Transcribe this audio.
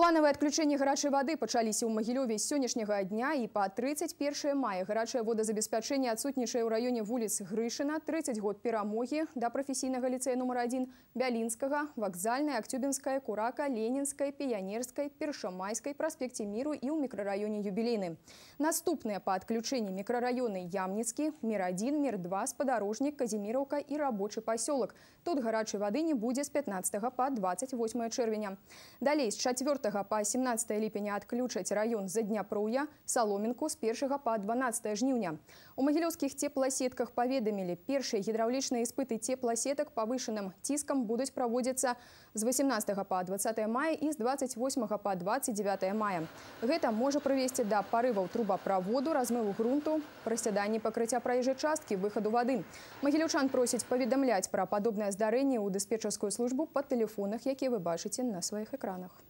Планавыя адключэнні гарачай вады пачаліся ў магілёве з сённяшняга дня і па 31 мая гарачае водазабеспячэнне адсутнічае ў раёне вуліц Грышына 30 год перамогі да прафесійнага ліцэя нумар адзін бялінскага, вакзальная акцюбінская курака ленінскай піянерскай першамайскай праспекце міру і ў мікрараёне юбілейны. Наступныя па адключэнні мікрараёны ямніцкі мер адзін мер два спадарожнік казіміраўка і рабочы пасёлак. Тут гарачай вады не будзе з 15 па 28 чэрвеня. Далей з 4 15 па 17 ліпеня адключаць раён за дня проўя саломінку з 1 па 12 жніўня. У магілёўскіх цепласетках паведамілі першыя гідраўлічныя іспыты цепласетак павышаным ціскам будуць праводзіцца з 18 па 20 мая і з 28 па 29 мая. Гэта можа прывесці да парываў трубаправоду, размыву грунту, прасяданні пакрыцця праезжай часткі выхаду вады. Магілёўчан просіць паведамляць пра падобнае здарэнне ў дыспетчарскую службу па тэлефонах, якія вы бачыце на сваіх экранах.